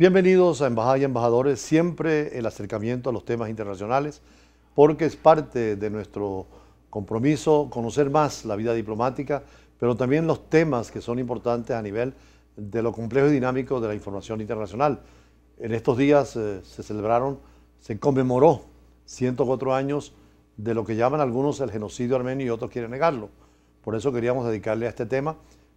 Bienvenidos a Embajadas y Embajadores, siempre el acercamiento a los temas internacionales, porque es parte de nuestro compromiso conocer más la vida diplomática, pero también los temas que son importantes a nivel de lo complejo y dinámico de la información internacional. En estos días eh, se celebraron, se conmemoró 104 años de lo que llaman algunos el genocidio armenio y otros quieren negarlo. Por eso queríamos dedicarle a este tema,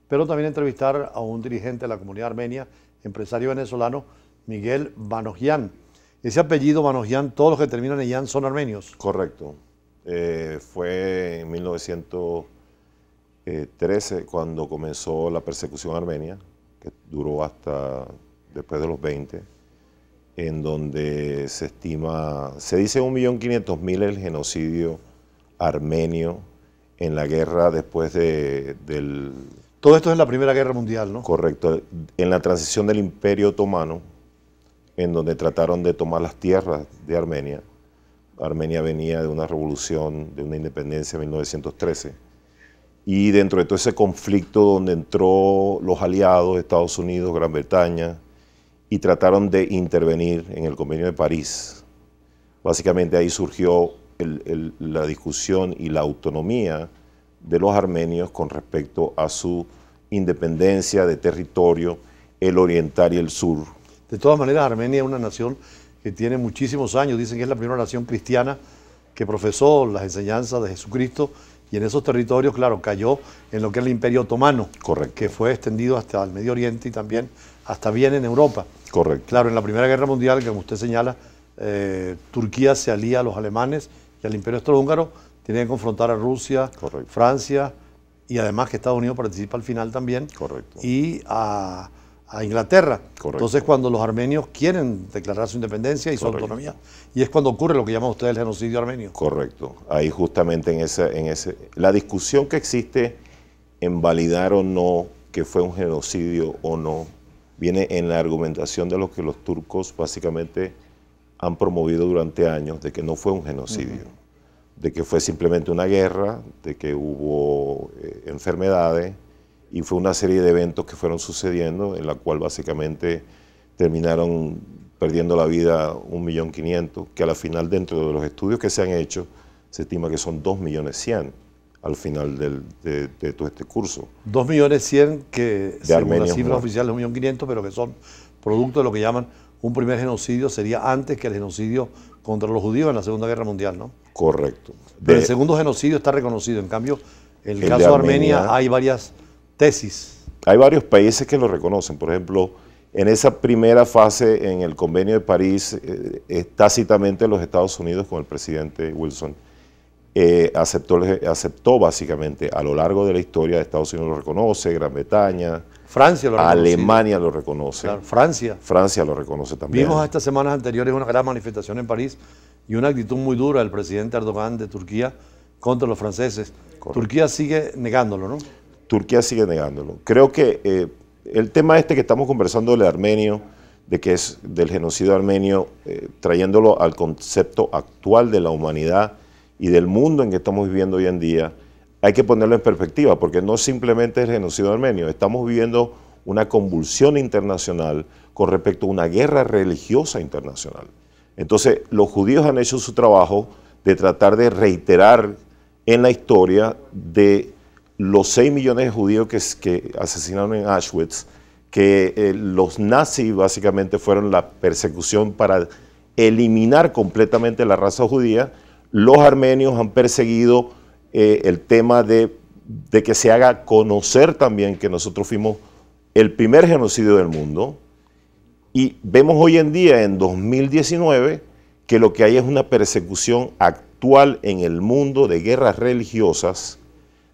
pero también entrevistar a un dirigente de la comunidad armenia empresario venezolano Miguel Banojian. Ese apellido Banojian, todos los que terminan en Yan son armenios. Correcto. Eh, fue en 1913 cuando comenzó la persecución armenia, que duró hasta después de los 20, en donde se estima, se dice 1.500.000 el genocidio armenio en la guerra después de, del todo esto es en la Primera Guerra Mundial, ¿no? Correcto. En la transición del Imperio Otomano, en donde trataron de tomar las tierras de Armenia, Armenia venía de una revolución, de una independencia en 1913, y dentro de todo ese conflicto donde entró los aliados, Estados Unidos, Gran Bretaña, y trataron de intervenir en el convenio de París. Básicamente ahí surgió la discusión y la autonomía de los armenios con respecto a su independencia de territorio, el oriental y el sur. De todas maneras, Armenia es una nación que tiene muchísimos años, dicen que es la primera nación cristiana que profesó las enseñanzas de Jesucristo y en esos territorios, claro, cayó en lo que es el Imperio Otomano, Correcto. que fue extendido hasta el Medio Oriente y también hasta bien en Europa. Correcto. Claro, en la Primera Guerra Mundial, como usted señala, eh, Turquía se alía a los alemanes y al Imperio estrohúngaro tiene que confrontar a Rusia, Francia y además que Estados Unidos participa al final también. Y a, Inglaterra. Entonces cuando los armenios quieren declarar su independencia y su autonomía. Y es cuando ocurre lo que llaman ustedes el genocidio armenio. Correcto. Ahí justamente en esa, en ese, la discusión que existe en validar o no que fue un genocidio o no, viene en la argumentación de lo que los turcos básicamente han promovido durante años de que no fue un genocidio de que fue simplemente una guerra, de que hubo eh, enfermedades y fue una serie de eventos que fueron sucediendo en la cual básicamente terminaron perdiendo la vida 1.500.000, que a la final dentro de los estudios que se han hecho se estima que son 2.100.000 al final de, todo este curso. 2.100.000 que de según las cifras oficiales 1.500.000, pero que son producto de lo que llaman un primer genocidio, sería antes que el genocidio contra los judíos en la Segunda Guerra Mundial, ¿no? Correcto. el segundo genocidio está reconocido, en cambio, en el, caso de Armenia, hay varias tesis. Hay varios países que lo reconocen, por ejemplo, en esa primera fase, en el convenio de París, eh, tácitamente los Estados Unidos con el presidente Wilson eh, aceptó, básicamente a lo largo de la historia, Estados Unidos lo reconoce, Gran Bretaña, Francia lo reconoce. Alemania lo reconoce. Francia. Francia lo reconoce también. Vimos estas semanas anteriores una gran manifestación en París y una actitud muy dura del presidente Erdogan de Turquía contra los franceses. Turquía sigue negándolo, ¿no? Turquía sigue negándolo. Creo que eh, el tema este que estamos conversando del armenio, de que es del genocidio armenio, eh, trayéndolo al concepto actual de la humanidad y del mundo en que estamos viviendo hoy en día, hay que ponerlo en perspectiva, porque no simplemente es el genocidio armenio, estamos viviendo una convulsión internacional con respecto a una guerra religiosa internacional. Entonces, los judíos han hecho su trabajo de tratar de reiterar en la historia de los 6 millones de judíos que, asesinaron en Auschwitz, que eh, los nazis básicamente fueron la persecución para eliminar completamente la raza judía, los armenios han perseguido eh, el tema de que se haga conocer también que nosotros fuimos el primer genocidio del mundo, y vemos hoy en día, en 2019, que lo que hay es una persecución actual en el mundo de guerras religiosas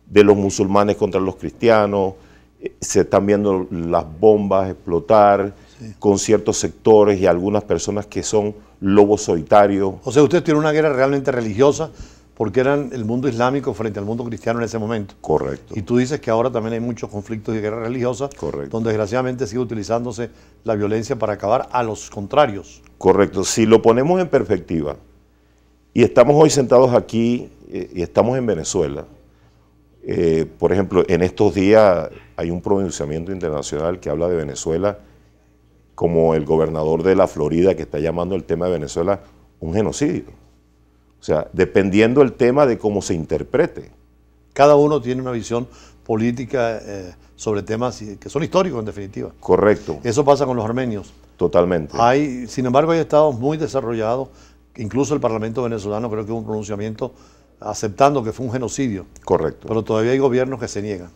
de los musulmanes contra los cristianos, eh, se están viendo las bombas explotar con ciertos sectores y algunas personas que son lobos solitarios. O sea, usted tiene una guerra realmente religiosa porque eran el mundo islámico frente al mundo cristiano en ese momento. Correcto. Y tú dices que ahora también hay muchos conflictos y guerras religiosas, Correcto. donde desgraciadamente sigue utilizándose la violencia para acabar a los contrarios. Correcto. Si lo ponemos en perspectiva, y estamos hoy sentados aquí eh, y estamos en Venezuela, eh, por ejemplo, en estos días hay un pronunciamiento internacional que habla de Venezuela como el gobernador de la Florida que está llamando el tema de Venezuela un genocidio. O sea, dependiendo el tema de cómo se interprete. Cada uno tiene una visión política eh, sobre temas que son históricos en definitiva. Correcto. Eso pasa con los armenios. Totalmente. Hay, sin embargo, hay estados muy desarrollados, incluso el Parlamento venezolano creo que hubo un pronunciamiento aceptando que fue un genocidio. Correcto. Pero todavía hay gobiernos que se niegan.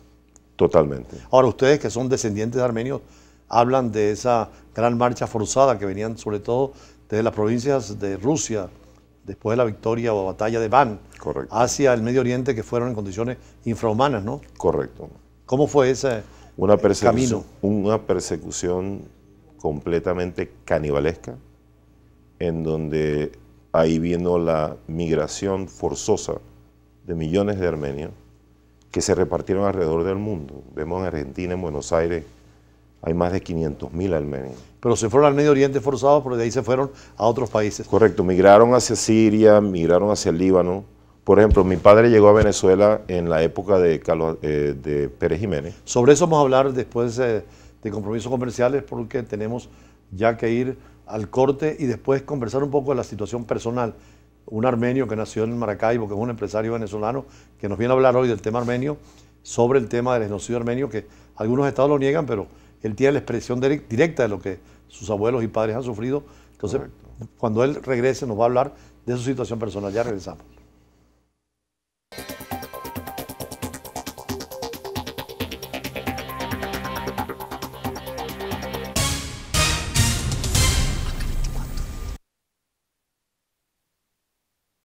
Totalmente. Ahora, ustedes que son descendientes de armenios, hablan de esa gran marcha forzada que venían sobre todo de las provincias de Rusia, después de la victoria o batalla de Van hacia el Medio Oriente que fueron en condiciones infrahumanas, ¿no? Correcto. ¿Cómo fue ese una camino? Una persecución completamente canibalesca, en donde ahí vino la migración forzosa de millones de armenios que se repartieron alrededor del mundo. Vemos en Argentina, en Buenos Aires, hay más de 500.000 armenios. Pero se fueron al Medio Oriente forzados, pero de ahí se fueron a otros países. Correcto, migraron hacia Siria, migraron hacia el Líbano. Por ejemplo, mi padre llegó a Venezuela en la época de, eh, de Pérez Jiménez. Sobre eso vamos a hablar después eh, de compromisos comerciales porque tenemos ya que ir al corte y después conversar un poco de la situación personal. Un armenio que nació en Maracaibo, que es un empresario venezolano, que nos viene a hablar hoy del tema armenio, sobre el tema del genocidio armenio, que algunos estados lo niegan, pero él tiene la expresión directa de lo que sus abuelos y padres han sufrido. Entonces, cuando él regrese nos va a hablar de su situación personal. Ya regresamos.